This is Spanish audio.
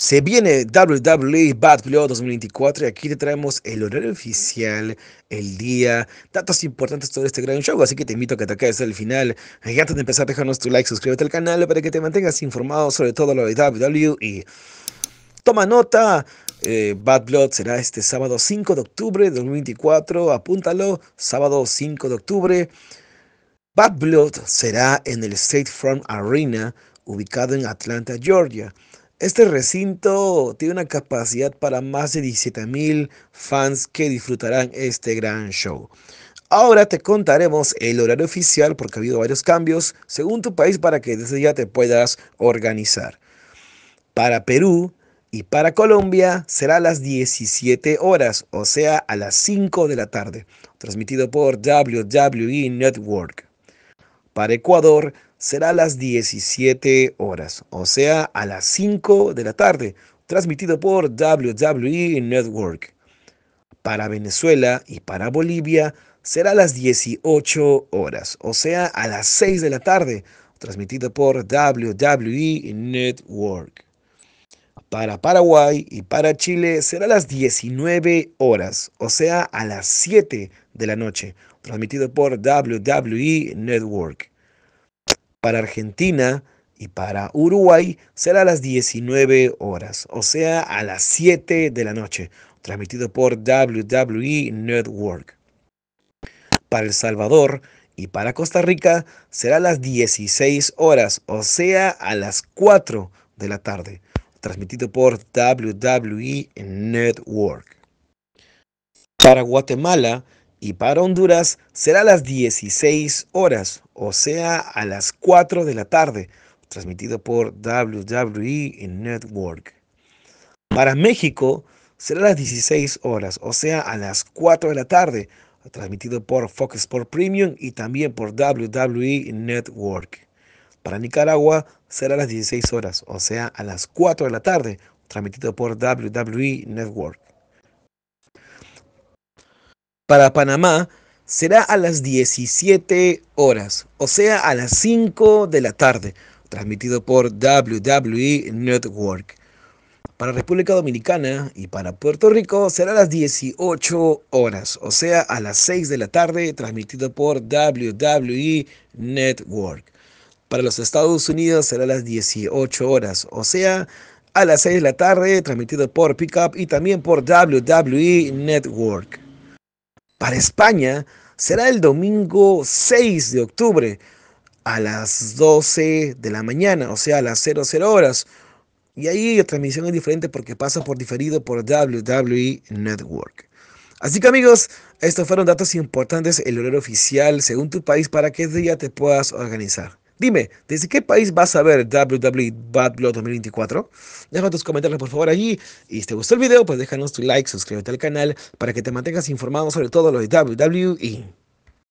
Se viene WWE Bad Blood 2024 y aquí te traemos el horario oficial, el día, datos importantes todo este gran show, así que te invito a que te quedes el final. Y antes de empezar, déjanos tu like, suscríbete al canal para que te mantengas informado sobre todo lo de WWE y toma nota. Eh, Bad Blood será este sábado 5 de octubre de 2024, apúntalo, sábado 5 de octubre. Bad Blood será en el State Farm Arena, ubicado en Atlanta, Georgia. Este recinto tiene una capacidad para más de 17.000 fans que disfrutarán este gran show. Ahora te contaremos el horario oficial porque ha habido varios cambios según tu país para que desde ya te puedas organizar. Para Perú y para Colombia será a las 17 horas, o sea, a las 5 de la tarde, transmitido por WWE Network. Para Ecuador será a las 17 horas, o sea, a las 5 de la tarde, transmitido por WWE Network. Para Venezuela y para Bolivia será a las 18 horas, o sea, a las 6 de la tarde, transmitido por WWE Network. Para Paraguay y para Chile será a las 19 horas, o sea, a las 7 de la noche, transmitido por WWE Network para Argentina y para Uruguay será a las 19 horas, o sea, a las 7 de la noche, transmitido por WWE Network. Para El Salvador y para Costa Rica será a las 16 horas, o sea, a las 4 de la tarde, transmitido por WWE Network. Para Guatemala y para Honduras será las 16 horas, o sea, a las 4 de la tarde, transmitido por WWE Network. Para México será las 16 horas, o sea, a las 4 de la tarde, transmitido por Fox Sport Premium y también por WWE Network. Para Nicaragua será a las 16 horas, o sea, a las 4 de la tarde, transmitido por WWE Network para Panamá será a las 17 horas, o sea, a las 5 de la tarde, transmitido por WWE Network. Para República Dominicana y para Puerto Rico será a las 18 horas, o sea, a las 6 de la tarde, transmitido por WWE Network. Para los Estados Unidos será a las 18 horas, o sea, a las 6 de la tarde, transmitido por Pickup y también por WWE Network para España será el domingo 6 de octubre a las 12 de la mañana, o sea, a las 00 horas. Y ahí la transmisión es diferente porque pasa por diferido por WWE Network. Así que amigos, estos fueron datos importantes, el horario oficial según tu país para que día te puedas organizar. Dime, ¿desde qué país vas a ver WWE Bad Blood 2024? Deja tus comentarios por favor allí. Y si te gustó el video, pues déjanos tu like, suscríbete al canal para que te mantengas informado sobre todo lo de WWE.